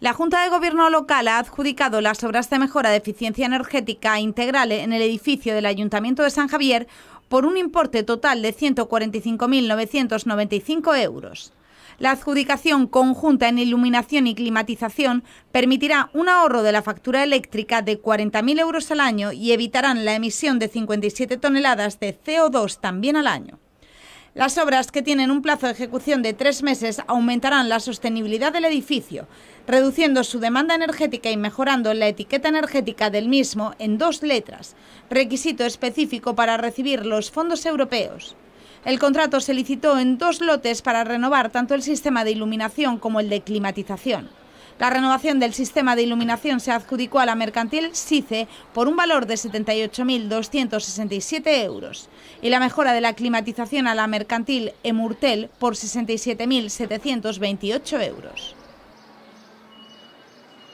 La Junta de Gobierno Local ha adjudicado las obras de mejora de eficiencia energética integrales en el edificio del Ayuntamiento de San Javier por un importe total de 145.995 euros. La adjudicación conjunta en iluminación y climatización permitirá un ahorro de la factura eléctrica de 40.000 euros al año y evitarán la emisión de 57 toneladas de CO2 también al año. Las obras, que tienen un plazo de ejecución de tres meses, aumentarán la sostenibilidad del edificio, reduciendo su demanda energética y mejorando la etiqueta energética del mismo en dos letras, requisito específico para recibir los fondos europeos. El contrato se licitó en dos lotes para renovar tanto el sistema de iluminación como el de climatización. La renovación del sistema de iluminación se adjudicó a la mercantil SICE por un valor de 78.267 euros y la mejora de la climatización a la mercantil Emurtel por 67.728 euros.